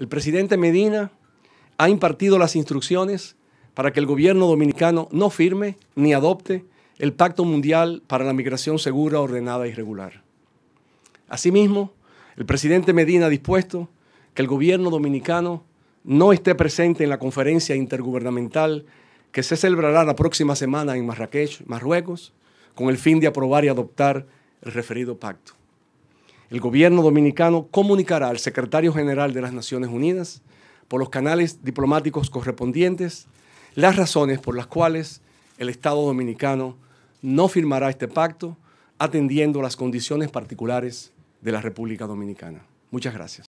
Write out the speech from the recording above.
El presidente Medina ha impartido las instrucciones para que el gobierno dominicano no firme ni adopte el Pacto Mundial para la Migración Segura, Ordenada y Regular. Asimismo, el presidente Medina ha dispuesto que el gobierno dominicano no esté presente en la conferencia intergubernamental que se celebrará la próxima semana en Marrakech, Marruecos, con el fin de aprobar y adoptar el referido pacto el gobierno dominicano comunicará al secretario general de las Naciones Unidas por los canales diplomáticos correspondientes las razones por las cuales el Estado dominicano no firmará este pacto atendiendo las condiciones particulares de la República Dominicana. Muchas gracias.